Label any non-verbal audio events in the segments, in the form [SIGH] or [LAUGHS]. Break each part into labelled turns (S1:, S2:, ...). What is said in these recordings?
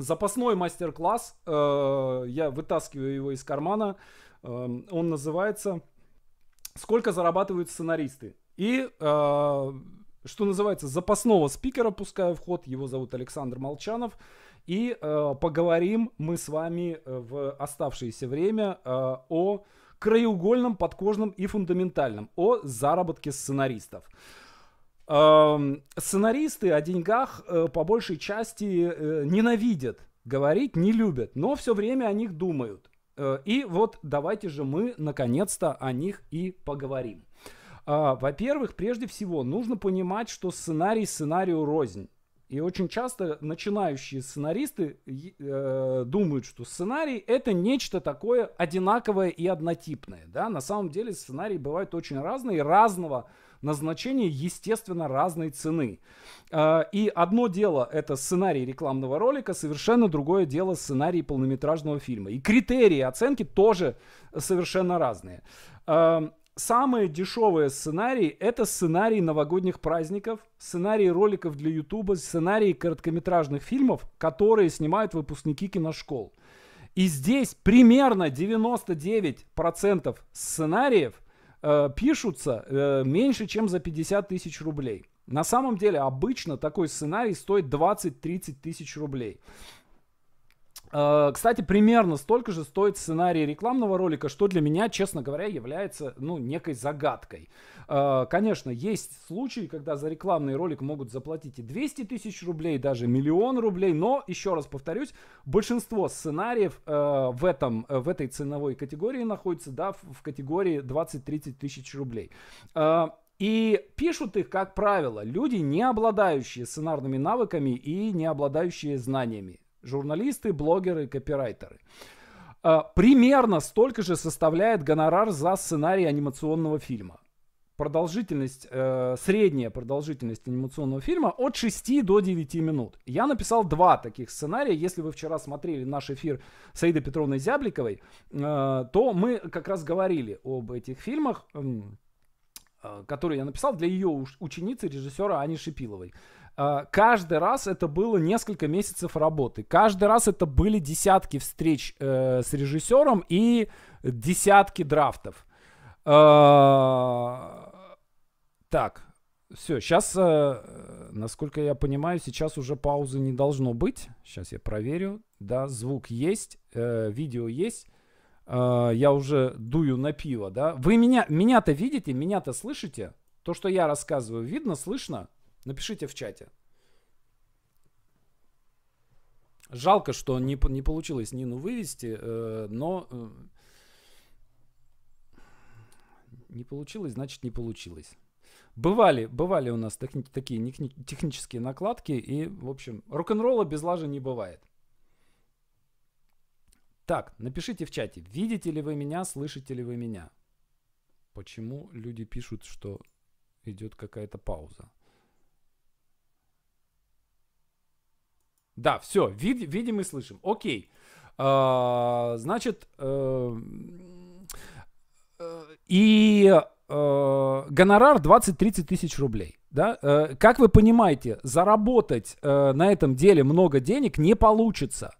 S1: Запасной мастер-класс, э, я вытаскиваю его из кармана, эм, он называется «Сколько зарабатывают сценаристы?» И, э, что называется, запасного спикера пускаю в ход, его зовут Александр Молчанов, и э, поговорим мы с вами в оставшееся время о краеугольном, подкожном и фундаментальном, о заработке сценаристов. Эм, сценаристы о деньгах э, по большей части э, ненавидят говорить, не любят, но все время о них думают. Э, и вот давайте же мы наконец-то о них и поговорим. А, во-первых, прежде всего, нужно понимать, что сценарий сценарию рознь. И очень часто начинающие сценаристы э, думают, что сценарий это нечто такое одинаковое и однотипное. Да? На самом деле сценарии бывают очень разные, разного назначение, естественно, разной цены. А, и одно дело это сценарий рекламного ролика, совершенно другое дело сценарий полнометражного фильма. И критерии оценки тоже совершенно разные. А, самые дешевые сценарии – это сценарий новогодних праздников, сценарий роликов для Ютуба, сценарий короткометражных фильмов, которые снимают выпускники киношкол. И здесь примерно 99% сценариев – Э, пишутся э, меньше, чем за 50 тысяч рублей. На самом деле обычно такой сценарий стоит 20-30 тысяч рублей. Э, кстати, примерно столько же стоит сценарий рекламного ролика, что для меня, честно говоря, является ну, некой загадкой. Э, конечно, есть случаи, когда за рекламный ролик могут заплатить и 200 тысяч рублей, даже миллион рублей, но, еще раз повторюсь, большинство сценариев э, в, этом, в этой ценовой категории находится да, в категории 20-30 тысяч рублей. И пишут их, как правило, люди, не обладающие сценарными навыками и не обладающие знаниями Журналисты, блогеры, копирайтеры. А, примерно столько же составляет гонорар за сценарий анимационного фильма. Продолжительность, э, средняя продолжительность анимационного фильма от 6 до 9 минут. Я написал два таких сценария. Если вы вчера смотрели наш эфир с Аидой Петровной Зябликовой, э, то мы как раз говорили об этих фильмах, э, которые я написал для ее ученицы, режиссера Ани Шипиловой. А, каждый раз это было несколько месяцев работы. Каждый раз это были десятки встреч э, с режиссером и десятки драфтов. Э, так, все, сейчас, э, насколько я понимаю, сейчас уже паузы не должно быть. Сейчас я проверю. Да, звук есть, э, видео есть. А, я уже дую на пиво, да. Вы меня, меня-то видите, меня-то слышите? То, что я рассказываю, видно, слышно? Напишите в чате. Жалко, что не, не получилось Нину вывести, э, но э, не получилось, значит не получилось. Бывали, бывали у нас техни- такие техни- технические накладки, и, в общем, рок-н-ролла без лажи не бывает. Так, напишите в чате, видите ли вы меня, слышите ли вы меня. Почему люди пишут, что идет какая-то пауза? Да, все, вид, видим и слышим. Окей. А, значит, э, и э, гонорар 20-30 тысяч рублей. Да? Э, как вы понимаете, заработать э, на этом деле много денег не получится.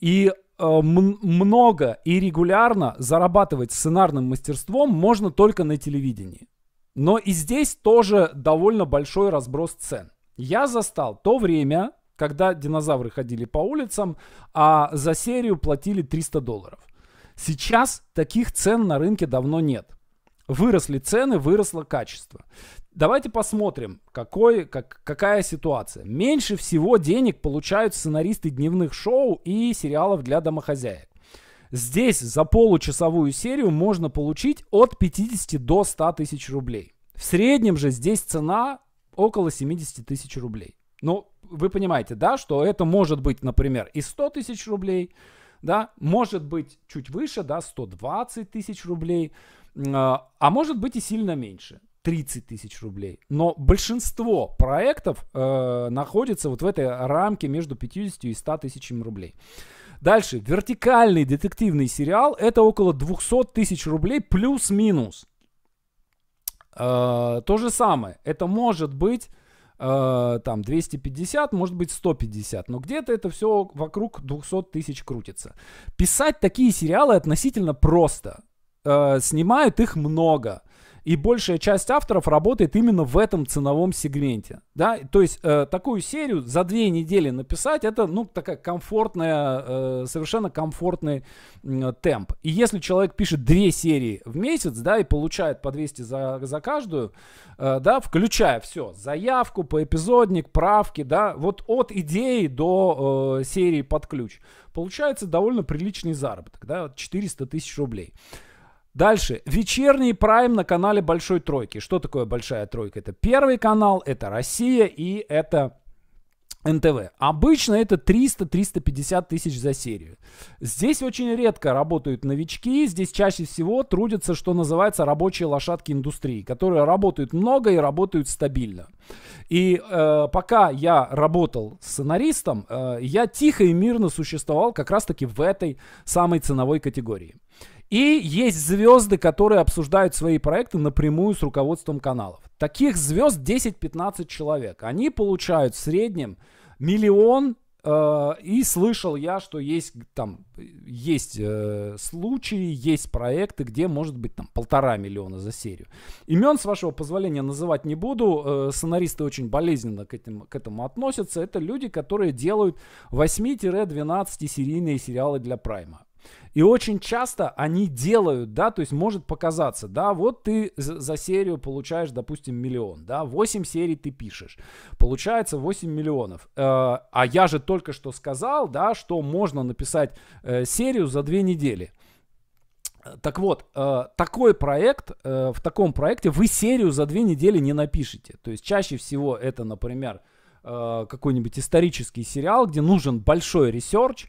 S1: И э, много и регулярно зарабатывать сценарным мастерством можно только на телевидении. Но и здесь тоже довольно большой разброс цен. Я застал то время, когда динозавры ходили по улицам, а за серию платили 300 долларов. Сейчас таких цен на рынке давно нет. Выросли цены, выросло качество. Давайте посмотрим, какой, как, какая ситуация. Меньше всего денег получают сценаристы дневных шоу и сериалов для домохозяек. Здесь за получасовую серию можно получить от 50 до 100 тысяч рублей. В среднем же здесь цена около 70 тысяч рублей. Ну, вы понимаете, да, что это может быть, например, и 100 тысяч рублей, да, может быть чуть выше, да, 120 тысяч рублей, а, а может быть и сильно меньше. 30 тысяч рублей. Но большинство проектов э, находится вот в этой рамке между 50 и 100 тысячами рублей. Дальше. Вертикальный детективный сериал это около 200 тысяч рублей плюс-минус. Э, то же самое. Это может быть э, там 250, может быть 150, но где-то это все вокруг 200 тысяч крутится. Писать такие сериалы относительно просто. Э, снимают их много. И большая часть авторов работает именно в этом ценовом сегменте. Да? То есть э, такую серию за две недели написать, это ну, такая комфортная, э, совершенно комфортный э, темп. И если человек пишет две серии в месяц, да, и получает по 200 за, за каждую, э, да, включая все, заявку, поэпизодник, правки, да, вот от идеи до э, серии под ключ, получается довольно приличный заработок, да, 400 тысяч рублей. Дальше. Вечерний прайм на канале Большой Тройки. Что такое Большая Тройка? Это Первый канал, это Россия и это НТВ. Обычно это 300-350 тысяч за серию. Здесь очень редко работают новички, здесь чаще всего трудятся, что называется, рабочие лошадки индустрии, которые работают много и работают стабильно. И э, пока я работал сценаристом, э, я тихо и мирно существовал как раз-таки в этой самой ценовой категории. И есть звезды, которые обсуждают свои проекты напрямую с руководством каналов. Таких звезд 10-15 человек. Они получают в среднем миллион э, и слышал я, что есть там есть э, случаи, есть проекты, где может быть там полтора миллиона за серию. Имен, с вашего позволения, называть не буду. Э, сценаристы очень болезненно к, этим, к этому относятся. Это люди, которые делают 8-12 серийные сериалы для Прайма. И очень часто они делают, да, то есть может показаться, да, вот ты за серию получаешь, допустим, миллион, да, 8 серий ты пишешь, получается 8 миллионов. Э, а я же только что сказал, да, что можно написать э, серию за 2 недели. Так вот, э, такой проект, э, в таком проекте вы серию за две недели не напишете. То есть чаще всего это, например, э, какой-нибудь исторический сериал, где нужен большой ресерч,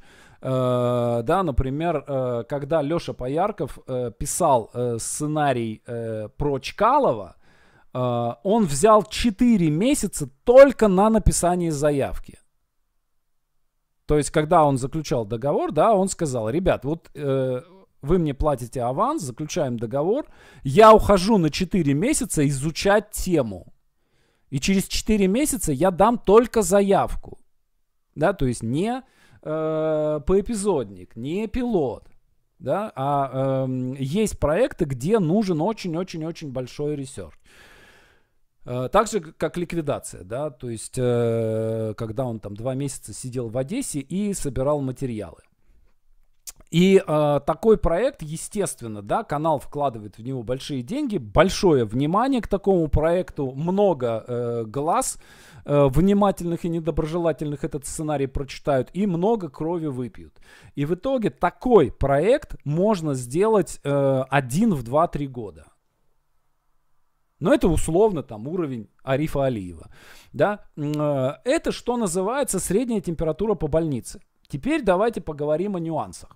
S1: Э, да, например, э, когда Леша Поярков э, писал сценарий про Чкалова, он взял 4 месяца только на написание заявки. То есть, когда он заключал договор, да, он сказал, ребят, вот э, вы мне платите аванс, заключаем договор, я ухожу на 4 месяца изучать тему. И через 4 месяца я дам только заявку. Да, то есть не э, поэпизодник, не пилот. Да, а э, есть проекты, где нужен очень-очень-очень большой ресерч. Э, так же, как ликвидация, да, то есть, э, когда он там два месяца сидел в Одессе и собирал материалы. И э, такой проект, естественно, да, канал вкладывает в него большие деньги, большое внимание к такому проекту, много э, глаз э, внимательных и недоброжелательных этот сценарий прочитают и много крови выпьют. И в итоге такой проект можно сделать э, один в два-три года. Но это условно там уровень Арифа Алиева. Да? Э, это что называется средняя температура по больнице. Теперь давайте поговорим о нюансах.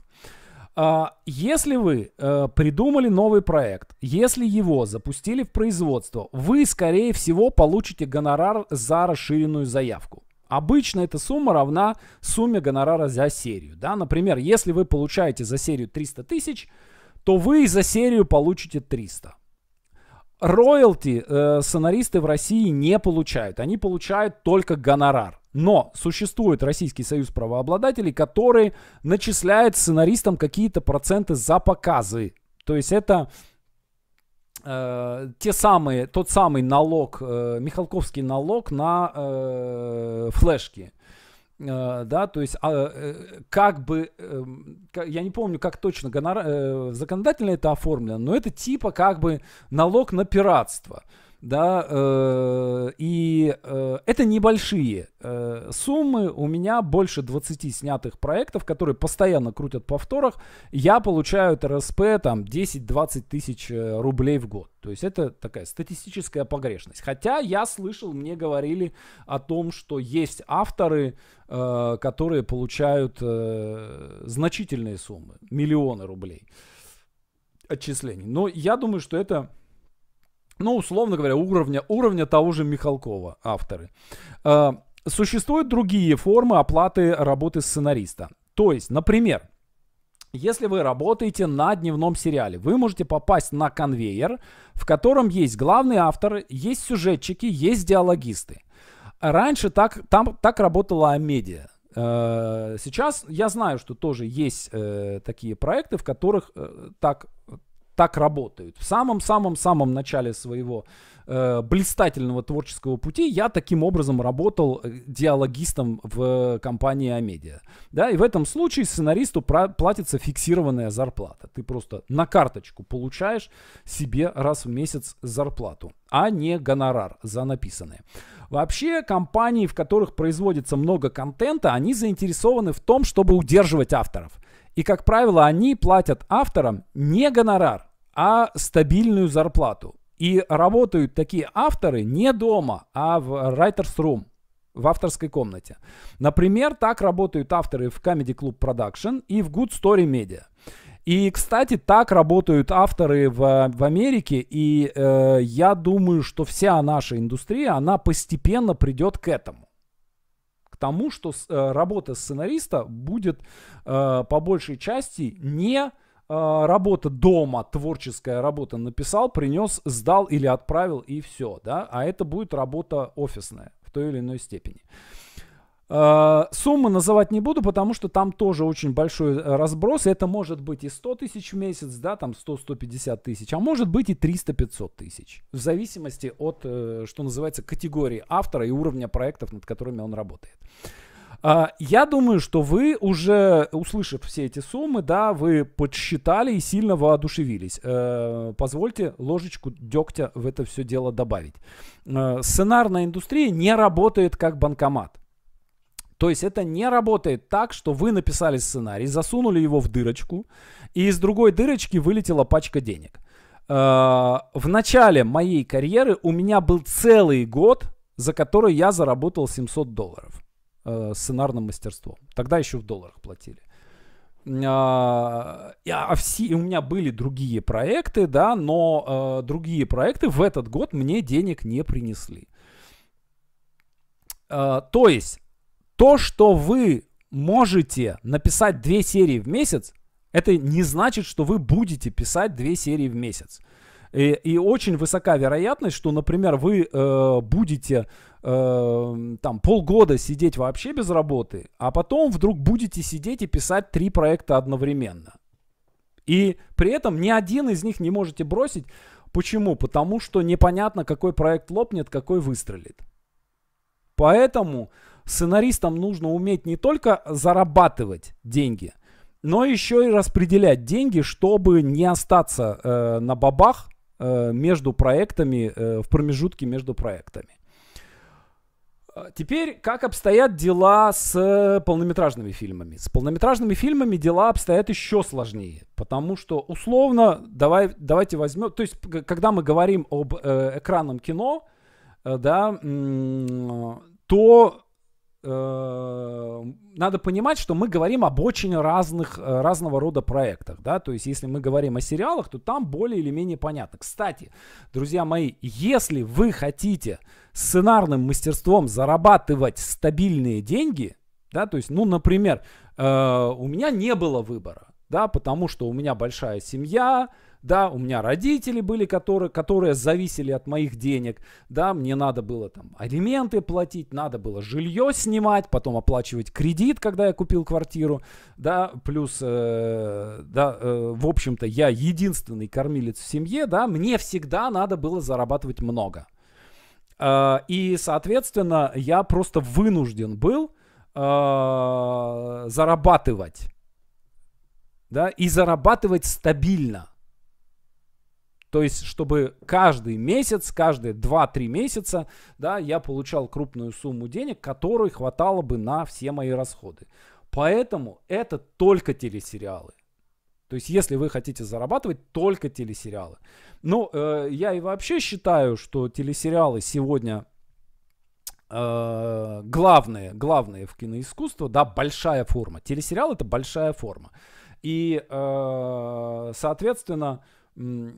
S1: А, если вы э, придумали новый проект, если его запустили в производство, вы, скорее всего, получите гонорар за расширенную заявку. Обычно эта сумма равна сумме гонорара за серию. Да? Например, если вы получаете за серию 300 тысяч, то вы за серию получите 300. Роялти э, сценаристы в России не получают. Они получают только гонорар. Но существует Российский союз правообладателей, который начисляет сценаристам какие-то проценты за показы. То есть это э, те самые, тот самый налог, э, Михалковский налог на э, флешки. Э, да, то есть а, э, как бы, э, я не помню, как точно гонор... Э, законодательно это оформлено, но это типа как бы налог на пиратство да, э, и э, это небольшие э, суммы, у меня больше 20 снятых проектов, которые постоянно крутят повторах, я получаю от РСП там 10-20 тысяч э, рублей в год, то есть это такая статистическая погрешность, хотя я слышал, мне говорили о том, что есть авторы, э, которые получают э, значительные суммы, миллионы рублей отчислений, но я думаю, что это ну, условно говоря, уровня, уровня того же Михалкова авторы. А, существуют другие формы оплаты работы сценариста. То есть, например, если вы работаете на дневном сериале, вы можете попасть на конвейер, в котором есть главный автор, есть сюжетчики, есть диалогисты. Раньше так, там, так работала Амедиа. Э, сейчас я знаю, что тоже есть э, такие проекты, в которых э, так так работают. В самом-самом-самом начале своего э, блистательного творческого пути я таким образом работал э, диалогистом в э, компании Амедиа. Да, и в этом случае сценаристу платится фиксированная зарплата. Ты просто на карточку получаешь себе раз в месяц зарплату, а не гонорар за написанное. Вообще компании, в которых производится много контента, они заинтересованы в том, чтобы удерживать авторов. И, как правило, они платят авторам не гонорар, а стабильную зарплату. И работают такие авторы не дома, а в writer's room, в авторской комнате. Например, так работают авторы в Comedy Club Production и в Good Story Media. И, кстати, так работают авторы в, в Америке, и э, я думаю, что вся наша индустрия, она постепенно придет к этому. К тому, что с, э, работа сценариста будет э, по большей части не Э, работа дома, творческая работа написал, принес, сдал или отправил и все, да, а это будет работа офисная в той или иной степени. Э, суммы называть не буду, потому что там тоже очень большой э, разброс. Это может быть и 100 тысяч в месяц, да, там 100-150 тысяч, а может быть и 300-500 тысяч. В зависимости от, что называется, категории автора и уровня проектов, над которыми он работает. А, я думаю, что вы уже, услышав все эти суммы, да, вы подсчитали и сильно воодушевились. Э, позвольте ложечку дегтя в это все дело добавить. Э, сценарная индустрия не работает как банкомат. То есть это не работает так, что вы написали сценарий, засунули его в дырочку, и из другой дырочки вылетела пачка денег. Э, в начале моей карьеры у меня был целый год, за который я заработал 700 долларов э, сценарным мастерством. Тогда еще в долларах платили. А, а все, у меня были другие проекты, да, но э, другие проекты в этот год мне денег не принесли. Э, то есть то, что вы можете написать две серии в месяц, это не значит, что вы будете писать две серии в месяц. И, и очень высока вероятность, что, например, вы э, будете э, там полгода сидеть вообще без работы, а потом вдруг будете сидеть и писать три проекта одновременно. И при этом ни один из них не можете бросить. Почему? Потому что непонятно, какой проект лопнет, какой выстрелит. Поэтому сценаристам нужно уметь не только зарабатывать деньги, но еще и распределять деньги, чтобы не остаться э, на бабах Э, между проектами, э, в промежутке между проектами. А, теперь, как обстоят дела с э, полнометражными фильмами? С полнометражными фильмами дела обстоят еще сложнее, потому что условно, давай, давайте возьмем, то есть, когда мы говорим об э, экранном кино, э, да, э, то Э, надо понимать, что мы говорим об очень разных, э, разного рода проектах, да, то есть если мы говорим о сериалах, то там более или менее понятно. Кстати, друзья мои, если вы хотите сценарным мастерством зарабатывать стабильные деньги, да, то есть, ну, например, э, у меня не было выбора, да, потому что у меня большая семья, да, у меня родители были, которые, которые зависели от моих денег, да, мне надо было там алименты платить, надо было жилье снимать, потом оплачивать кредит, когда я купил квартиру, да, плюс, э, да, э, в общем-то, я единственный кормилец в семье, да, мне всегда надо было зарабатывать много. Э, и, соответственно, я просто вынужден был э, зарабатывать, да, и зарабатывать стабильно. То есть, чтобы каждый месяц, каждые 2-3 месяца, да, я получал крупную сумму денег, которой хватало бы на все мои расходы. Поэтому это только телесериалы. То есть, если вы хотите зарабатывать, только телесериалы. Но ну, э, я и вообще считаю, что телесериалы сегодня э, главные, главные в киноискусство, да, большая форма. Телесериал это большая форма. И, э, соответственно, э,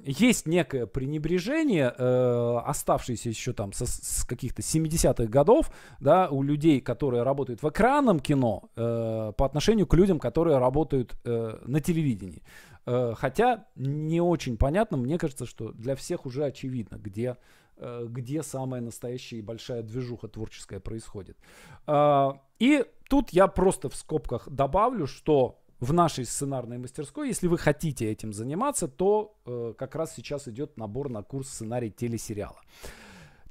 S1: есть некое пренебрежение, э, оставшееся еще там со, с каких-то 70-х годов, да, у людей, которые работают в экранном кино, э, по отношению к людям, которые работают э, на телевидении. Э, хотя не очень понятно, мне кажется, что для всех уже очевидно, где, где самая настоящая и большая движуха творческая происходит. и тут я просто в скобках добавлю, что в нашей сценарной мастерской. Если вы хотите этим заниматься, то э, как раз сейчас идет набор на курс сценарий телесериала.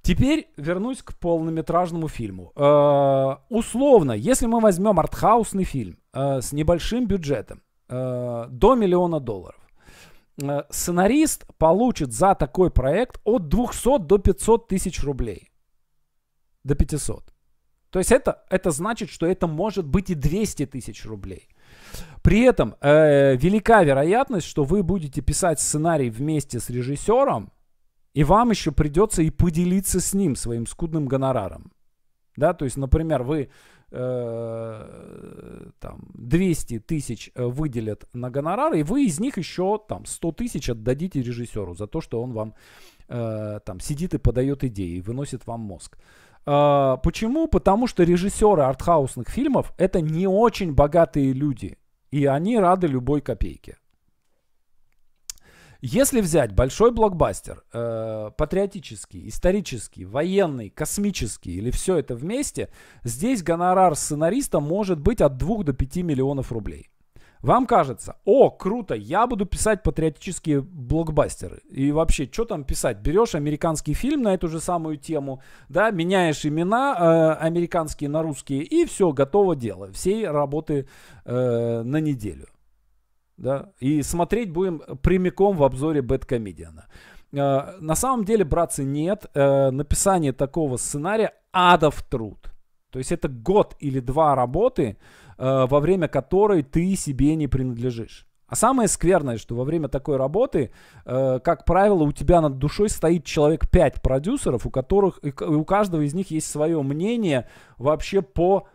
S1: Теперь вернусь к полнометражному фильму. Э, условно, если мы возьмем артхаусный фильм э, с небольшим бюджетом э, до миллиона долларов, э, сценарист получит за такой проект от 200 до 500 тысяч рублей. До 500. То есть это, это значит, что это может быть и 200 тысяч рублей. При этом э, велика вероятность, что вы будете писать сценарий вместе с режиссером, и вам еще придется и поделиться с ним своим скудным гонораром. Да, то есть, например, вы э, там 200 тысяч э, выделят на гонорары, и вы из них еще там 100 тысяч отдадите режиссеру за то, что он вам э, там сидит и подает идеи, выносит вам мозг. Э, почему? Потому что режиссеры артхаусных фильмов это не очень богатые люди. И они рады любой копейке. Если взять большой блокбастер, э, патриотический, исторический, военный, космический или все это вместе, здесь гонорар сценариста может быть от 2 до 5 миллионов рублей. Вам кажется, о, круто, я буду писать патриотические блокбастеры. И вообще, что там писать? Берешь американский фильм на эту же самую тему, да, меняешь имена э, американские на русские, и все, готово дело. Всей работы э, на неделю. Да? И смотреть будем прямиком в обзоре Бэткомедиана. Э, на самом деле, братцы, нет. Э, написание такого сценария адов труд. То есть это год или два работы, Э, во время которой ты себе не принадлежишь. А самое скверное, что во время такой работы, э, как правило, у тебя над душой стоит человек 5 продюсеров, у которых и, у каждого из них есть свое мнение вообще по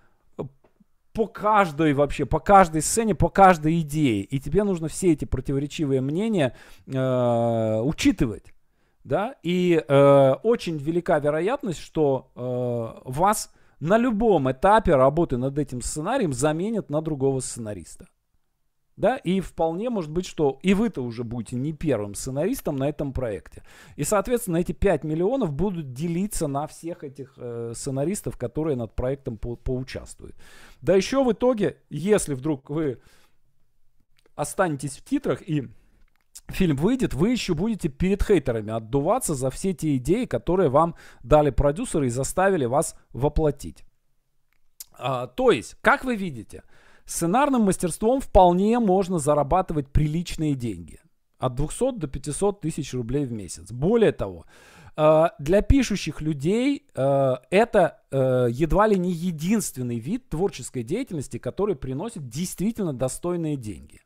S1: по каждой вообще, по каждой сцене, по каждой идее. И тебе нужно все эти противоречивые мнения э, учитывать. Да? И э, очень велика вероятность, что э, вас на любом этапе работы над этим сценарием заменят на другого сценариста. Да, и вполне может быть, что и вы-то уже будете не первым сценаристом на этом проекте. И, соответственно, эти 5 миллионов будут делиться на всех этих э, сценаристов, которые над проектом по поучаствуют. Да еще в итоге, если вдруг вы останетесь в титрах и фильм выйдет, вы еще будете перед хейтерами отдуваться за все те идеи, которые вам дали продюсеры и заставили вас воплотить. А, то есть, как вы видите, сценарным мастерством вполне можно зарабатывать приличные деньги. От 200 до 500 тысяч рублей в месяц. Более того, э, для пишущих людей э, это э, едва ли не единственный вид творческой деятельности, который приносит действительно достойные деньги.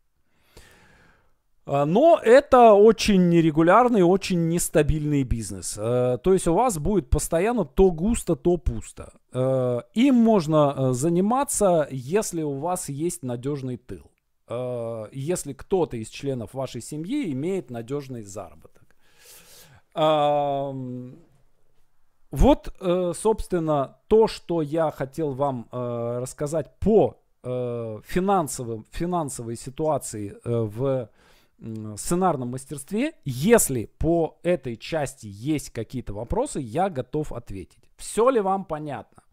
S1: А, но это очень нерегулярный, очень нестабильный бизнес. А, то есть у вас будет постоянно то густо, то пусто. А, им можно заниматься, если у вас есть надежный тыл. Если кто-то из членов вашей семьи имеет надежный заработок. Вот, э, собственно, то, что я хотел вам э, рассказать по э, финансовым, финансовой ситуации в сценарном мастерстве. Если по этой части есть какие-то вопросы, я готов ответить. Все ли вам понятно?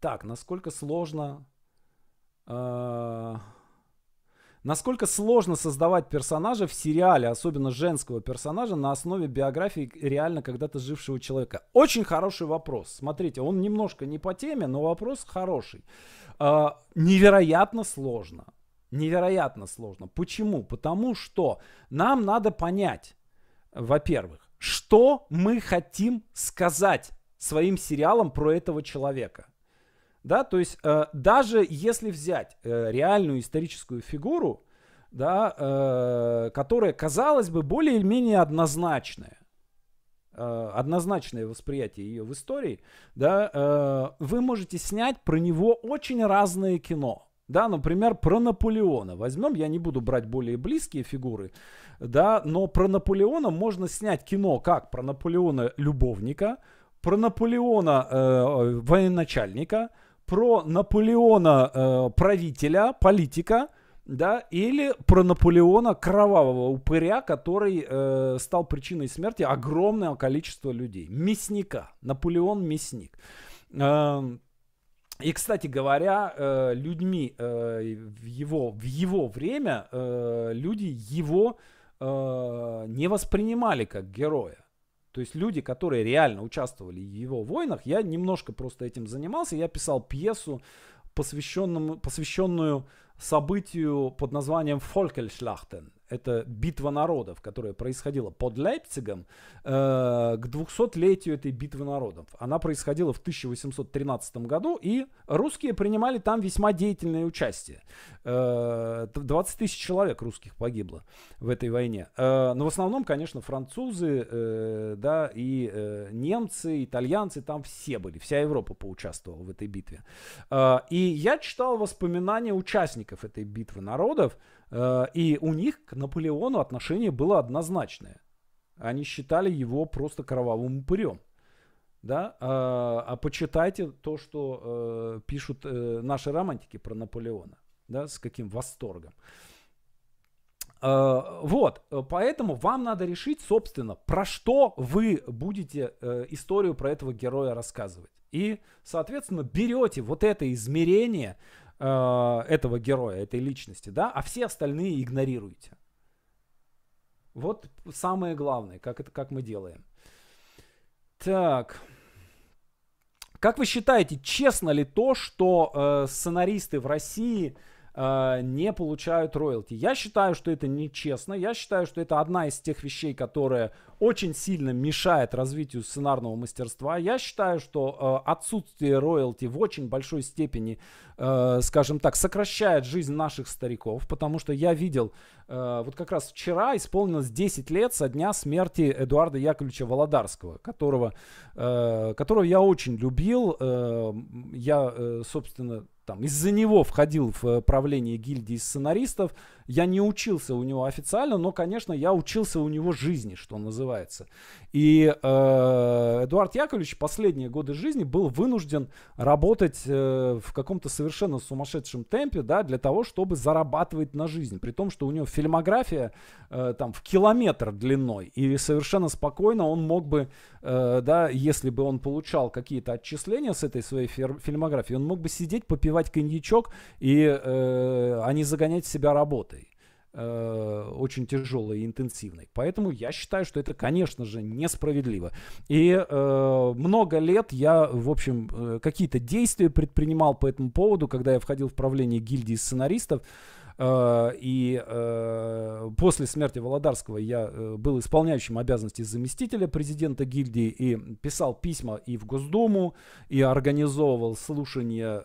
S1: Так, насколько сложно... Э, насколько сложно создавать персонажа в сериале, особенно женского персонажа, на основе биографии реально когда-то жившего человека? Очень хороший вопрос. Смотрите, он немножко не по теме, но вопрос хороший. Э, невероятно сложно невероятно сложно. Почему? Потому что нам надо понять, во-первых, что мы хотим сказать своим сериалом про этого человека. Да, то есть э, даже если взять э, реальную историческую фигуру, да, э, которая, казалось бы, более или менее однозначная, э, однозначное восприятие ее в истории, да, э, вы можете снять про него очень разное кино. Да, например, про Наполеона. Возьмем, я не буду брать более близкие фигуры, да, но про Наполеона можно снять кино как про Наполеона любовника, про Наполеона э, военачальника, про Наполеона э, правителя, политика, да, или про Наполеона кровавого упыря, который э, стал причиной смерти огромного количества людей. Мясника. Наполеон мясник. Э, эм, и, кстати говоря, э, людьми э, в его, в его время э, люди его не воспринимали как героя. То есть люди, которые реально участвовали в его войнах, я немножко просто этим занимался, я писал пьесу, посвященную событию под названием «Фолькельшляхтен» это битва народов, которая происходила под Лейпцигом э, к 200-летию этой битвы народов. Она происходила в 1813 году, и русские принимали там весьма деятельное участие. Э, 20 тысяч человек русских погибло в этой войне. Э, но в основном, конечно, французы, э, да, и э, немцы, итальянцы, там все были, вся Европа поучаствовала в этой битве. Э, и я читал воспоминания участников этой битвы народов, Э, и у них к Наполеону отношение было однозначное. Они считали его просто кровавым упырем. Да? А, а, почитайте то, что э, пишут э, наши романтики про Наполеона. Да? С каким восторгом. вот, поэтому вам надо решить, собственно, про что вы будете историю про этого героя рассказывать. И, соответственно, берете вот это измерение, Э, этого героя, этой личности, да, а все остальные игнорируете. Вот самое главное, как это, как мы делаем. Так. Как вы считаете, честно ли то, что э, сценаристы в России Э, не получают роялти. Я считаю, что это нечестно. Я считаю, что это одна из тех вещей, которая очень сильно мешает развитию сценарного мастерства. Я считаю, что э, отсутствие роялти в очень большой степени, э, скажем так, сокращает жизнь наших стариков, потому что я видел, э, вот как раз вчера исполнилось 10 лет со дня смерти Эдуарда Яковлевича Володарского, которого, э, которого я очень любил. Э, я, э, собственно, там из-за него входил в э, правление гильдии сценаристов. Я не учился у него официально, но, конечно, я учился у него жизни, что называется. И э, Эдуард Яковлевич последние годы жизни был вынужден работать э, в каком-то совершенно сумасшедшем темпе, да, для того, чтобы зарабатывать на жизнь. При том, что у него фильмография э, там в километр длиной. И совершенно спокойно он мог бы, э, да, если бы он получал какие-то отчисления с этой своей фильмографии, он мог бы сидеть, попивать выпивать коньячок, и э, а не загонять себя работой э, очень тяжелой и интенсивной. Поэтому я считаю, что это, конечно же, несправедливо. И э, много лет я, в общем, э, какие-то действия предпринимал по этому поводу, когда я входил в правление гильдии сценаристов. Э, и э, после смерти Володарского я э, был исполняющим обязанности заместителя президента гильдии и писал письма и в Госдуму, и организовывал слушание,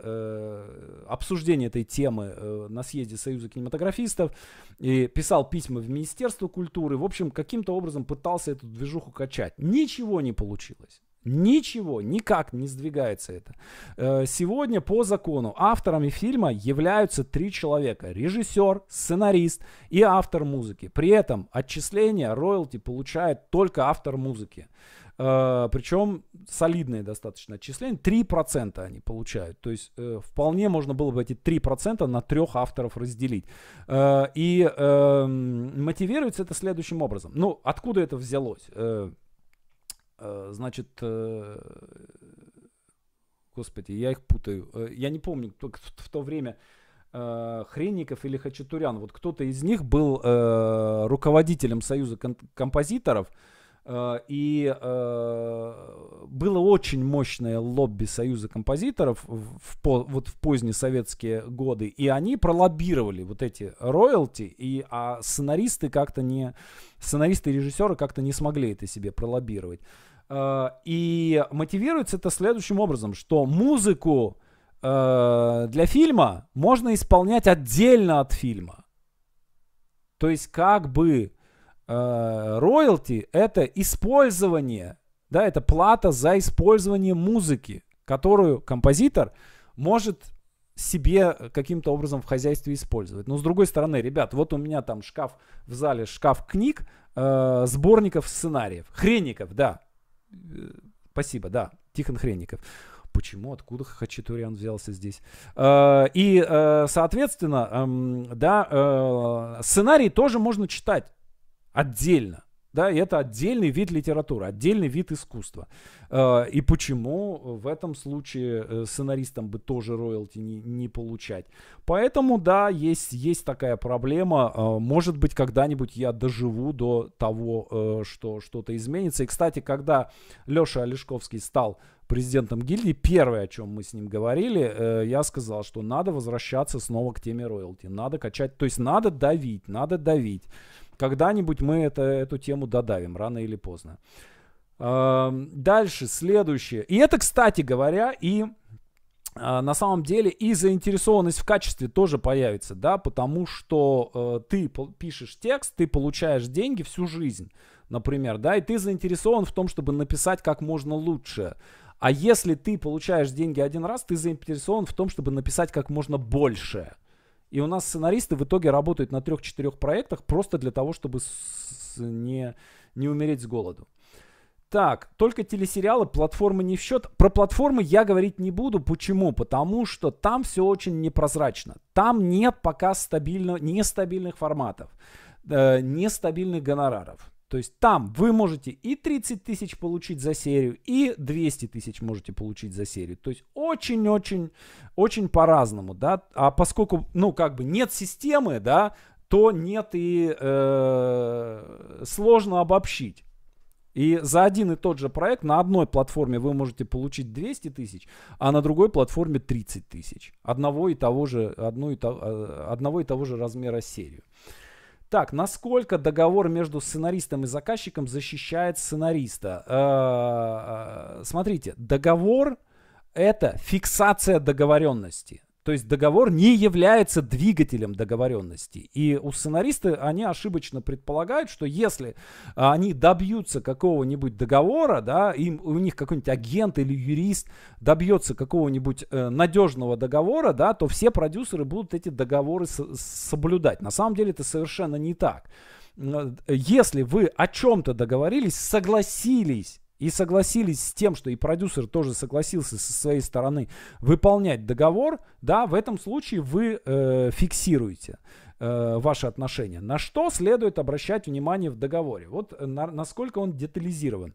S1: обсуждение этой темы на съезде Союза кинематографистов, и писал письма в Министерство культуры. В общем, каким-то образом пытался эту движуху качать. Ничего не получилось. Ничего, никак не сдвигается это. Э, сегодня по закону авторами фильма являются три человека. Режиссер, сценарист и автор музыки. При этом отчисления роялти получает только автор музыки. Э, причем солидные достаточно отчисления. 3% они получают. То есть э, вполне можно было бы эти 3% на трех авторов разделить. И эм, мотивируется это следующим образом. Ну, откуда это взялось? Э, значит, э, господи, я их путаю. Э, я не помню, кто в то время Хренников или Хачатурян. Вот кто-то из них был руководителем Союза композиторов. Э, и э, было очень мощное лобби Союза композиторов в, вот в поздние советские годы. И они пролоббировали вот эти роялти, и, а сценаристы как-то не... Сценаристы и режиссеры как-то не смогли это себе пролоббировать. Э, и мотивируется это следующим образом, что музыку для фильма можно исполнять отдельно от фильма. То есть как бы Э, роялти – это использование, да, это плата за использование музыки, которую композитор может себе каким-то образом в хозяйстве использовать. Но с другой стороны, ребят, вот у меня там шкаф в зале, шкаф книг, э, сборников сценариев. Хренников, да. Э, спасибо, да. Тихон Хренников. Почему, откуда Хачатурян взялся здесь? Э, и, э, соответственно, э, да, э, сценарий тоже можно читать отдельно. Да, и это отдельный вид литературы, отдельный вид искусства. Э, и почему в этом случае э, сценаристам бы тоже роялти не, не получать? Поэтому, да, есть, есть такая проблема. Э, может быть, когда-нибудь я доживу до того, что что-то изменится. И, кстати, когда Леша Олешковский стал президентом гильдии, первое, о чем мы с ним говорили, я сказал, что надо возвращаться снова к теме роялти. Надо качать, то есть надо давить, надо давить. Когда-нибудь мы это, эту тему додавим, рано или поздно. Дальше, следующее. И это, кстати говоря, и а, на самом деле и заинтересованность в качестве тоже появится, да, потому что э, ты пишешь текст, ты получаешь деньги всю жизнь, например, да, и ты заинтересован в том, чтобы написать как можно лучше. А если ты получаешь деньги один раз, ты заинтересован в том, чтобы написать как можно больше. И у нас сценаристы в итоге работают на трех-четырех проектах просто для того, чтобы не, не умереть с голоду. Так, только телесериалы, платформы не в счет. Про платформы я говорить не буду. Почему? Потому что там все очень непрозрачно. Там нет пока стабильно, нестабильных форматов, э, нестабильных гонораров. То есть там вы можете и 30 тысяч получить за серию, и 200 тысяч можете получить за серию. То есть очень-очень, очень по-разному, да. А поскольку, ну, как бы нет системы, да, то нет и э, сложно обобщить. И за один и тот же проект на одной платформе вы можете получить 200 тысяч, а на другой платформе 30 тысяч. Одного и того же, одну и то, э, одного и того же размера серию. Так, насколько договор между сценаристом и заказчиком защищает сценариста? Э, э, смотрите, договор это фиксация договоренности. То есть договор не является двигателем договоренности. И у сценаристы они ошибочно предполагают, что если а, они добьются какого-нибудь договора, да, им, у них какой-нибудь агент или юрист добьется какого-нибудь э, надежного договора, да, то все продюсеры будут эти договоры соблюдать. На самом деле это совершенно не так. Э, если вы о чем-то договорились, согласились и согласились с тем, что и продюсер тоже согласился со своей стороны выполнять договор, да, в этом случае вы э, фиксируете э, ваши отношения. На что следует обращать внимание в договоре? Вот э, на, насколько он детализирован.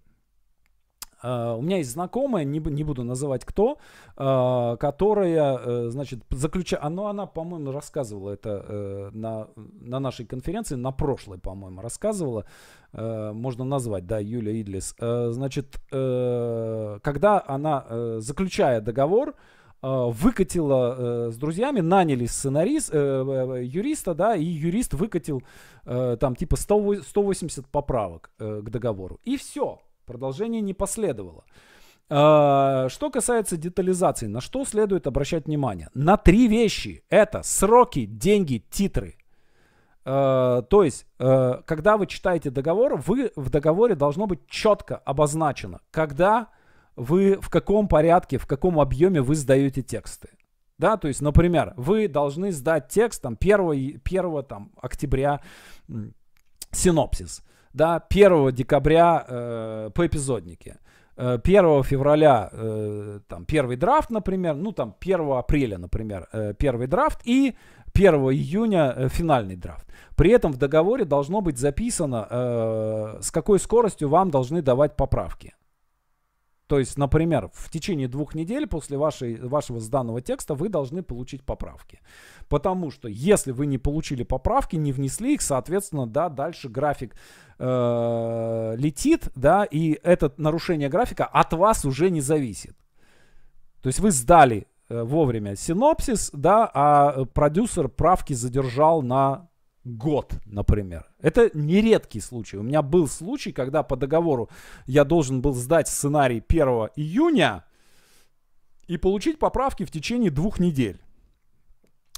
S1: А, у меня есть знакомая, не, не буду называть кто, uh, которая, uh, значит, заключа... А, ну, она, по-моему, рассказывала это э, на, на нашей конференции, на прошлой, по-моему, рассказывала. Э, можно назвать, да, Юлия Идлис. Значит, когда она, заключая договор, выкатила э, с друзьями, наняли сценарист, э, юриста, да, и юрист выкатил э, там типа 100, 180 поправок к договору. И все, Продолжение не последовало. А, что касается детализации, на что следует обращать внимание? На три вещи. Это сроки, деньги, титры. А, то есть, а, когда вы читаете договор, вы в договоре должно быть четко обозначено, когда вы в каком порядке, в каком объеме вы сдаете тексты. Да, то есть, например, вы должны сдать текст там 1, 1 там, октября синопсис да, 1 декабря э, по эпизоднике. 1 э, февраля э, там первый драфт, например, ну там 1 апреля, например, э, первый драфт и 1 июня э, финальный драфт. При этом в договоре должно быть записано, э, с какой скоростью вам должны давать поправки. То есть, например, в течение двух недель после вашей, вашего сданного текста вы должны получить поправки. Потому что если вы не получили поправки, не внесли их, соответственно, да, дальше график э, летит, да, и это нарушение графика от вас уже не зависит. То есть вы сдали э, вовремя синопсис, да, а э, продюсер правки задержал на год, например. Это нередкий случай. У меня был случай, когда по договору я должен был сдать сценарий 1 июня и получить поправки в течение двух недель.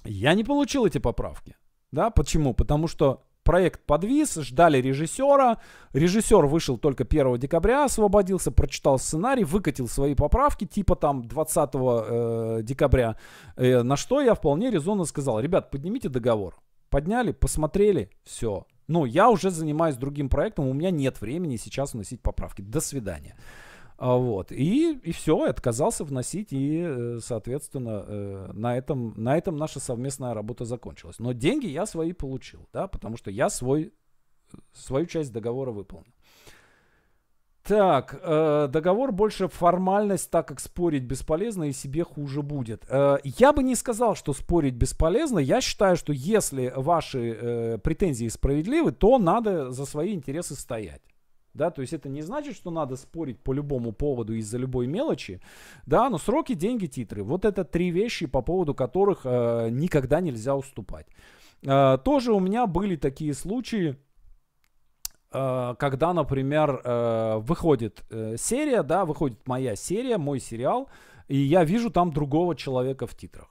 S1: Я не получил эти поправки. Да, почему? Потому что проект подвис, ждали режиссера. Режиссер вышел только 1 декабря, освободился, прочитал сценарий, выкатил свои поправки, типа там 20 э, декабря. Э, на что я вполне резонно сказал, ребят, поднимите договор подняли, посмотрели, все. Ну, я уже занимаюсь другим проектом, у меня нет времени сейчас вносить поправки. До свидания. А, вот. И, и все, отказался вносить, и, э, соответственно, э, на этом, на этом наша совместная работа закончилась. Но деньги я свои получил, да, потому что я свой, свою часть договора выполнил. Так, э, договор больше формальность, так как спорить бесполезно и себе хуже будет. Э, я бы не сказал, что спорить бесполезно. Я считаю, что если ваши э, претензии справедливы, то надо за свои интересы стоять. Да, то есть это не значит, что надо спорить по любому поводу из-за любой мелочи, да, но сроки, деньги, титры. Вот это три вещи, по поводу которых э, никогда нельзя уступать. Э, тоже у меня были такие случаи, Э, когда, например, э, выходит э, серия, да, выходит моя серия, мой сериал, и я вижу там другого человека в титрах.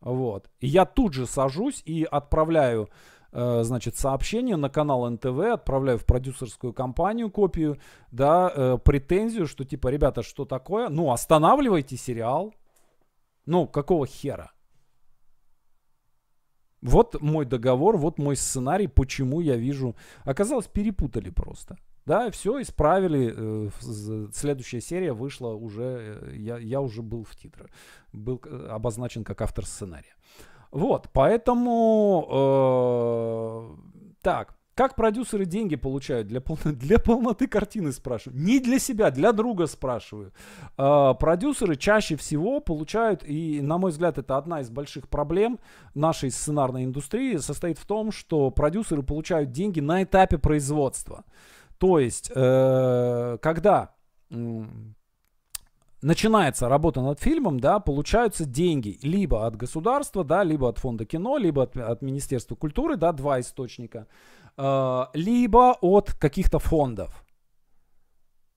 S1: Вот. И я тут же сажусь и отправляю значит, сообщение на канал НТВ, отправляю в продюсерскую компанию копию, да, претензию, что типа, ребята, что такое? Ну, останавливайте сериал. Ну, какого хера? Вот мой договор, вот мой сценарий, почему я вижу. Оказалось, перепутали просто. Да, все исправили. Э, следующая серия вышла уже, э, я, я уже был в титрах, был э, обозначен как автор сценария. Вот, поэтому э, так. Как продюсеры деньги получают? Для, пол... [LAUGHS] для полноты картины спрашиваю. Не для себя, для друга спрашиваю. Э, продюсеры чаще всего получают, и на мой взгляд, это одна из больших проблем нашей сценарной индустрии, состоит в том, что продюсеры получают деньги на этапе производства. То есть, э, когда э, начинается работа над фильмом, да, получаются деньги либо от государства, да, либо от фонда кино, либо от, от Министерства культуры, да, два источника – а, либо от каких-то фондов,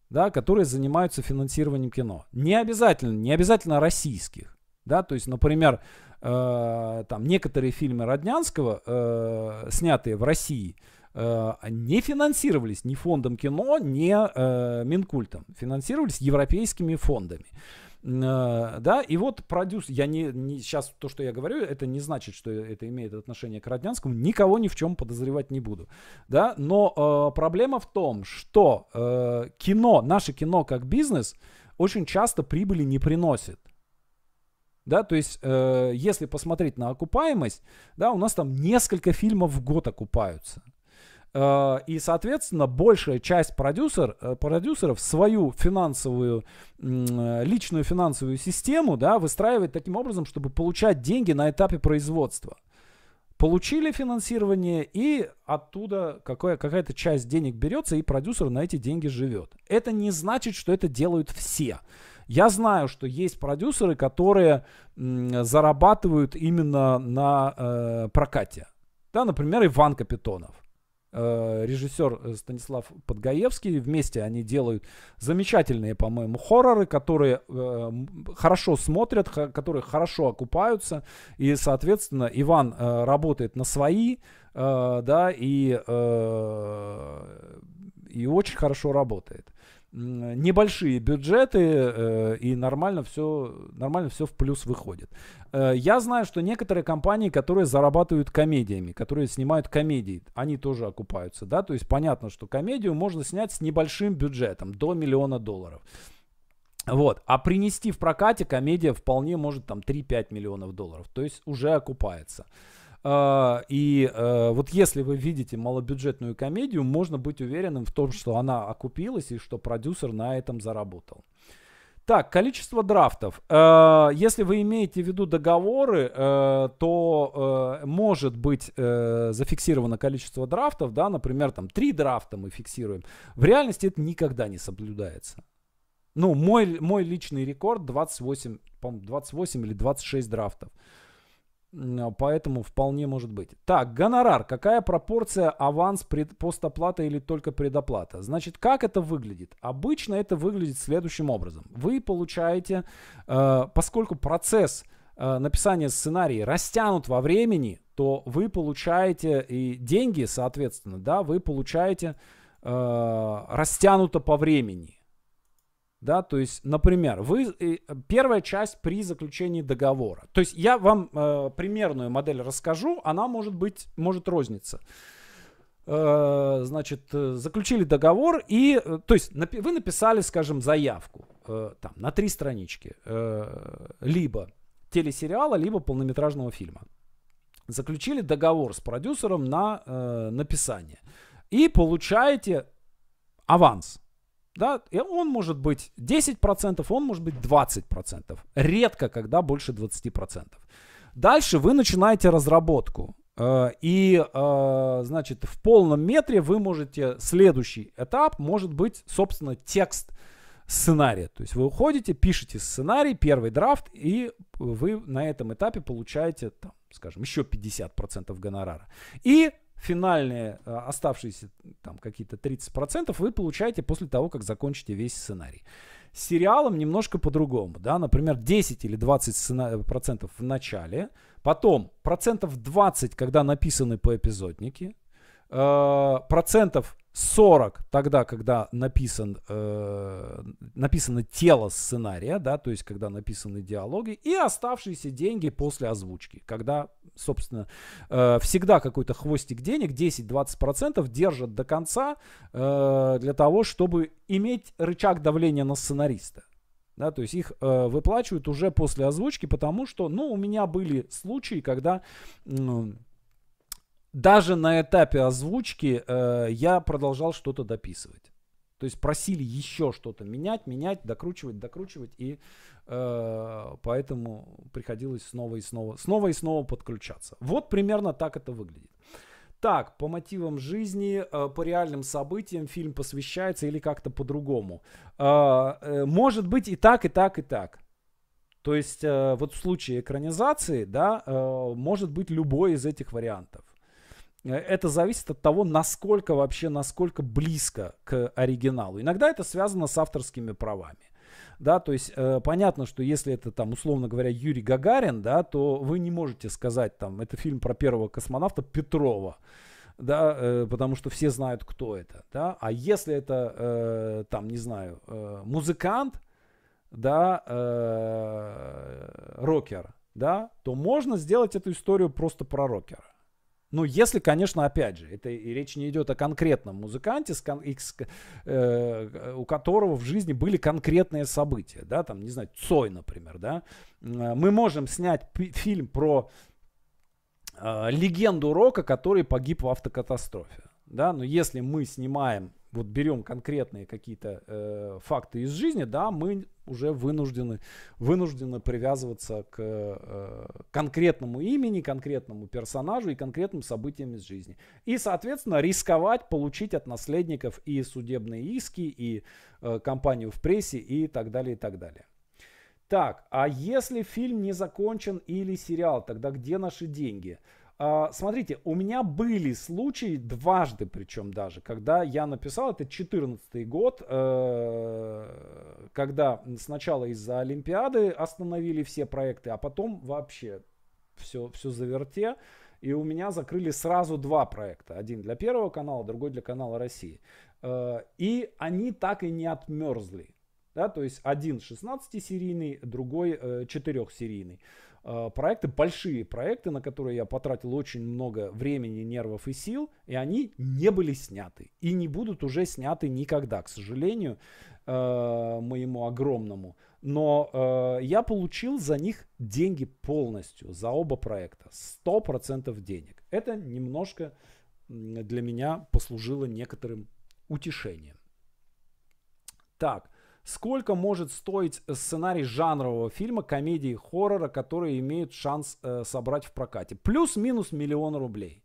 S1: да, которые занимаются финансированием кино. Не обязательно, не обязательно российских. Да, то есть, например, э, там некоторые фильмы Роднянского, э, снятые в России, э, не финансировались ни фондом кино, ни э, Минкультом. Финансировались европейскими фондами. Э, да, и вот продюс. я не, не, сейчас то, что я говорю, это не значит, что это имеет отношение к Роднянскому, никого ни в чем подозревать не буду, да, но э, проблема в том, что э, кино, наше кино как бизнес очень часто прибыли не приносит, да, то есть, э, если посмотреть на окупаемость, да, у нас там несколько фильмов в год окупаются, Э, и, соответственно, большая часть продюсер, э, продюсеров свою финансовую, э, личную финансовую систему да, выстраивает таким образом, чтобы получать деньги на этапе производства. Получили финансирование, и оттуда какая- какая-то часть денег берется, и продюсер на эти деньги живет. Это не значит, что это делают все. Я знаю, что есть продюсеры, которые зарабатывают именно на э, прокате. Да, например, Иван Капитонов. Э, режиссер э, Станислав Подгаевский. Вместе они делают замечательные, по-моему, хорроры, которые э, хорошо смотрят, которые хорошо окупаются. И, соответственно, Иван работает на свои, да, и, и очень хорошо работает небольшие бюджеты э, и нормально все, нормально все в плюс выходит. Э, я знаю, что некоторые компании, которые зарабатывают комедиями, которые снимают комедии, они тоже окупаются, да, то есть понятно, что комедию можно снять с небольшим бюджетом, до миллиона долларов. Вот. А принести в прокате комедия вполне может там 3-5 миллионов долларов. То есть уже окупается. А, и э, вот если вы видите малобюджетную комедию, можно быть уверенным в том, что она окупилась и что продюсер на этом заработал. Так, количество драфтов. Э, если вы имеете в виду договоры, э, то может быть зафиксировано количество драфтов, да, например, там три драфта мы фиксируем. В реальности это никогда не соблюдается. Ну, мой, мой личный рекорд 28, по 28 или 26 драфтов. А, поэтому вполне может быть. Так, гонорар. Какая пропорция аванс, пред, постоплата или только предоплата? Значит, как это выглядит? Обычно это выглядит следующим образом. Вы получаете, э, поскольку процесс э, написания сценария растянут во времени, то вы получаете и деньги, соответственно, да, вы получаете э, растянуто по времени. Да, то есть, например, вы, э, первая часть при заключении договора. То есть я вам э, примерную модель расскажу, она может быть, может розниться. Э, значит, э, заключили договор и, э, то есть напи- вы написали, скажем, заявку э, там, на три странички, э, либо телесериала, либо полнометражного фильма. Заключили договор с продюсером на э, написание и получаете аванс – да, и он может быть 10%, он может быть 20%. Редко, когда больше 20%. Дальше вы начинаете разработку. Э, и, э, значит, в полном метре вы можете, следующий этап может быть, собственно, текст сценария. То есть вы уходите, пишете сценарий, первый драфт, и вы на этом этапе получаете, там, скажем, еще 50% гонорара. И финальные э, оставшиеся там какие-то 30% вы получаете после того, как закончите весь сценарий. С сериалом немножко по-другому, да, например, 10 или 20% э, в начале, потом процентов 20, когда написаны по эпизоднике э, процентов 40 тогда, когда написан, э, написано тело сценария, да, то есть когда написаны диалоги, и оставшиеся деньги после озвучки, когда, собственно, э, всегда какой-то хвостик денег, 10-20% держат до конца э, для того, чтобы иметь рычаг давления на сценариста. Да, то есть их э, выплачивают уже после озвучки, потому что, ну, у меня были случаи, когда... Э, даже на этапе озвучки э, я продолжал что-то дописывать. То есть просили еще что-то менять, менять, докручивать, докручивать, и э, поэтому приходилось снова и снова, снова и снова подключаться. Вот примерно так это выглядит. Так, по мотивам жизни, э, по реальным событиям фильм посвящается или как-то по-другому. Э, э, может быть и так, и так, и так. То есть вот в случае экранизации, да, может быть любой из этих вариантов. Э, это зависит от того, насколько вообще, насколько близко к оригиналу. Иногда это связано с авторскими правами. Да, то есть э, понятно, что если это там, условно говоря, Юрий Гагарин, да, то вы не можете сказать там, это фильм про первого космонавта Петрова, да, э, потому что все знают, кто это, да. А если это э, там, не знаю, э, музыкант, да, э, рокер, да, то можно сделать эту историю просто про рокера. Ну, если, конечно, опять же, это и речь не идет о конкретном музыканте, с кон, с, э, у которого в жизни были конкретные события, да, там, не знаю, Цой, например, да. Мы можем снять фильм про э, легенду рока, который погиб в автокатастрофе, да, но если мы снимаем вот берем конкретные какие-то э, факты из жизни, да, мы уже вынуждены, вынуждены привязываться к э, конкретному имени, конкретному персонажу и конкретным событиям из жизни. И, соответственно, рисковать получить от наследников и судебные иски, и э, кампанию в прессе, и так далее, и так далее. Так, а если фильм не закончен или сериал, тогда где наши деньги? А, смотрите, у меня были случаи дважды, причем даже, когда я написал, это 14 год, э, когда сначала из-за Олимпиады остановили все проекты, а потом вообще все, все заверте. И у меня закрыли сразу два проекта. Один для Первого канала, другой для канала России. Э, и они так и не отмерзли. Да, то есть один 16-серийный, другой 4-серийный. Э, Э, проекты, большие проекты, на которые я потратил очень много времени, нервов и сил, и они не были сняты. И не будут уже сняты никогда, к сожалению, э, моему огромному. Но э, я получил за них деньги полностью, за оба проекта. 100% денег. Это немножко для меня послужило некоторым утешением. Так, Сколько может стоить сценарий жанрового фильма, комедии, хоррора, которые имеют шанс э, собрать в прокате? Плюс-минус миллион рублей.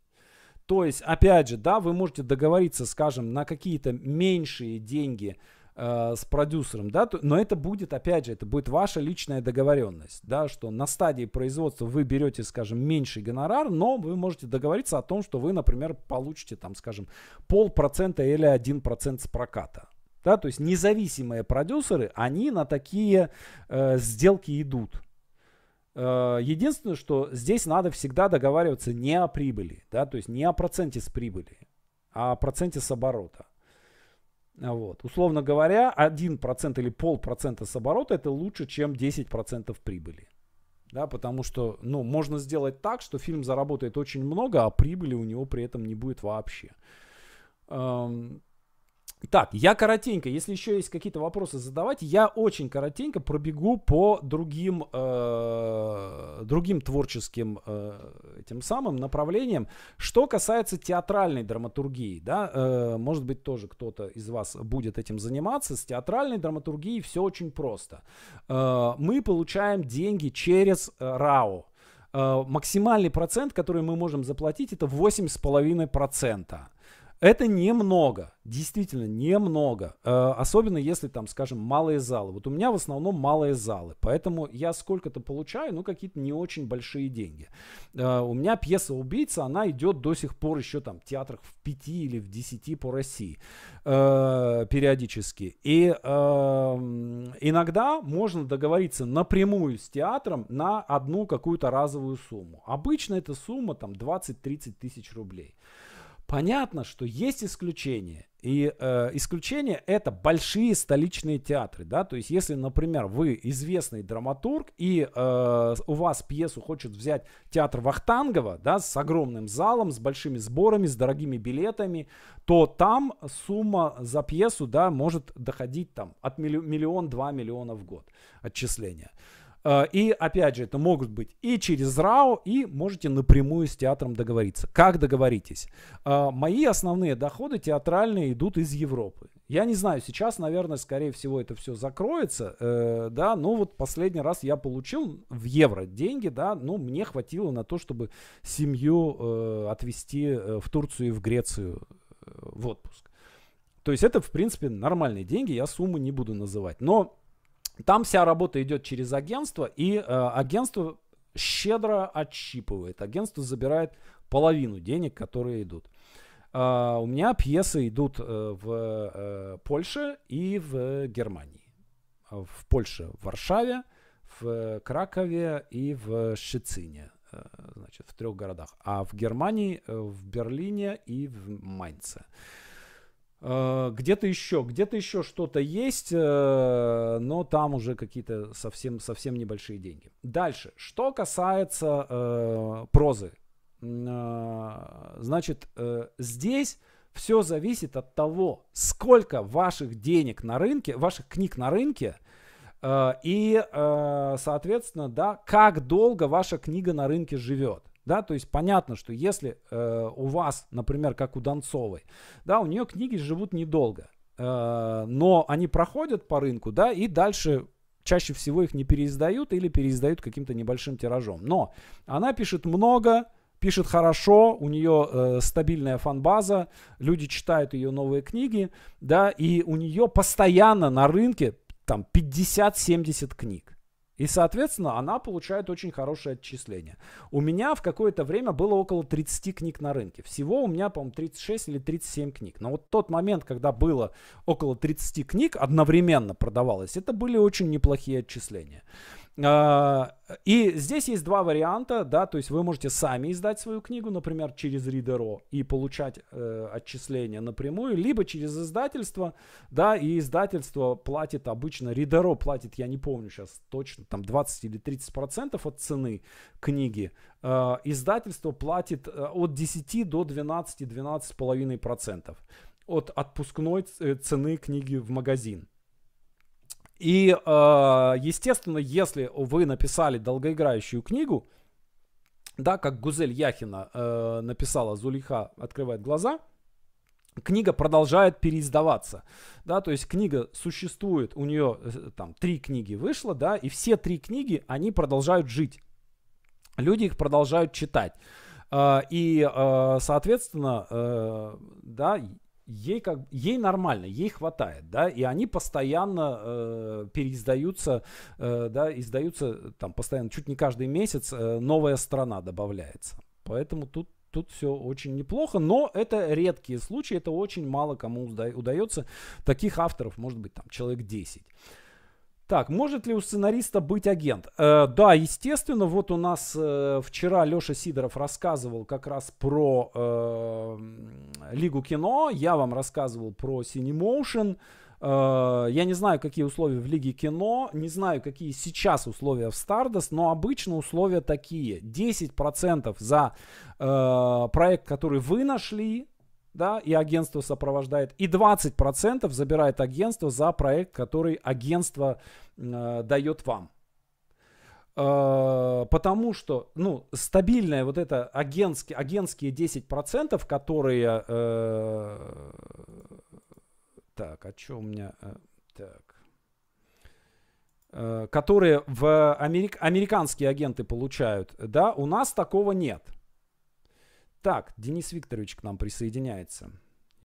S1: То есть, опять же, да, вы можете договориться, скажем, на какие-то меньшие деньги э, с продюсером, да, но это будет, опять же, это будет ваша личная договоренность, да, что на стадии производства вы берете, скажем, меньший гонорар, но вы можете договориться о том, что вы, например, получите, там, скажем, полпроцента или один процент с проката, да, то есть независимые продюсеры, они на такие э, сделки идут. Э, единственное, что здесь надо всегда договариваться не о прибыли, да, то есть не о проценте с прибыли, а о проценте с оборота. Вот. Условно говоря, 1% или полпроцента с оборота это лучше, чем 10% прибыли. Да, потому что ну, можно сделать так, что фильм заработает очень много, а прибыли у него при этом не будет вообще. Эм, так, я коротенько, если еще есть какие-то вопросы задавать, я очень коротенько пробегу по другим, э, другим творческим э, тем самым направлениям. Что касается театральной драматургии, да, э, может быть, тоже кто-то из вас будет этим заниматься. С театральной драматургией все очень просто. Э, мы получаем деньги через э, РАО, э, максимальный процент, который мы можем заплатить, это 8,5%. Это немного, действительно немного, э, особенно если там, скажем, малые залы. Вот у меня в основном малые залы, поэтому я сколько-то получаю, ну какие-то не очень большие деньги. Э, у меня пьеса «Убийца», она идет до сих пор еще там в театрах в пяти или в десяти по России э, периодически. И э, иногда можно договориться напрямую с театром на одну какую-то разовую сумму. Обычно эта сумма там 20-30 тысяч рублей. Понятно, что есть исключения. И э, исключение это большие столичные театры, да, то есть если, например, вы известный драматург и э, у вас пьесу хочет взять театр Вахтангова, да, с огромным залом, с большими сборами, с дорогими билетами, то там сумма за пьесу, да, может доходить там от миллион, два миллиона в год отчисления. Э, и опять же, это могут быть и через РАО, и можете напрямую с театром договориться. Как договоритесь? Э, мои основные доходы театральные идут из Европы. Я не знаю, сейчас, наверное, скорее всего, это все закроется, э, да, но вот последний раз я получил в евро деньги, да, но мне хватило на то, чтобы семью отвезти в Турцию и в Грецию в отпуск. То есть это, в принципе, нормальные деньги, я суммы не буду называть. Но там вся работа идет через агентство, и э, агентство щедро отщипывает. Агентство забирает половину денег, которые идут. Э, у меня пьесы идут э, в э, Польше и в Германии. В Польше, в Варшаве, в Кракове и в Шицине. Э, значит, в трех городах. А в Германии, э, в Берлине и в Майнце. Uh, Э, где-то еще, где-то еще что-то есть, э, но там уже какие-то совсем, совсем небольшие деньги. Дальше, что касается э, прозы, э, значит, э, здесь все зависит от того, сколько ваших денег на рынке, ваших книг на рынке, э, и, соответственно, да, как долго ваша книга на рынке живет. Да, то есть понятно, что если э, у вас, например, как у Донцовой, да, у нее книги живут недолго, э, но они проходят по рынку, да, и дальше чаще всего их не переиздают или переиздают каким-то небольшим тиражом. Но она пишет много, пишет хорошо, у нее э, стабильная фанбаза, люди читают ее новые книги, да, и у нее постоянно на рынке там 50-70 книг. И, соответственно, она получает очень хорошее отчисление. У меня в какое-то время было около 30 книг на рынке. Всего у меня, по-моему, 36 или 37 книг. Но вот тот момент, когда было около 30 книг, одновременно продавалось, это были очень неплохие отчисления. А, и здесь есть два варианта, да, то есть вы можете сами издать свою книгу, например, через Reader.ro и получать э, отчисления напрямую, либо через издательство, да, и издательство платит обычно, Reader.ro платит, я не помню сейчас точно, там 20 или 30 процентов от цены книги, э, издательство платит э, от 10 до 12, 12,5 процентов от отпускной э, цены книги в магазин. И, э, естественно, если вы написали долгоиграющую книгу, да, как Гузель Яхина э, написала «Зулиха открывает глаза», книга продолжает переиздаваться, да, то есть книга существует, у нее э, там три книги вышло, да, и все три книги, они продолжают жить, люди их продолжают читать. И, соответственно, да, ей как ей нормально, ей хватает, да, и они постоянно э, переиздаются, э, да, издаются там постоянно, чуть не каждый месяц э, новая страна добавляется, поэтому тут тут все очень неплохо, но это редкие случаи, это очень мало кому уда- удается, таких авторов может быть там человек 10. Так, может ли у сценариста быть агент? Э, да, естественно, вот у нас э, вчера Леша Сидоров рассказывал как раз про э, Лигу кино, я вам рассказывал про Cinemotion. Э, я не знаю, какие условия в Лиге кино, не знаю, какие сейчас условия в Stardust, но обычно условия такие. 10% за э, проект, который вы нашли, да, и агентство сопровождает, и 20% забирает агентство за проект, который агентство э, дает вам. Э, потому что, ну, стабильное вот это агентские, агентские 10%, которые... Э, так, а что у меня... Э, так э, которые в америк... американские агенты получают, да, у нас такого нет. Так, Денис Викторович к нам присоединяется.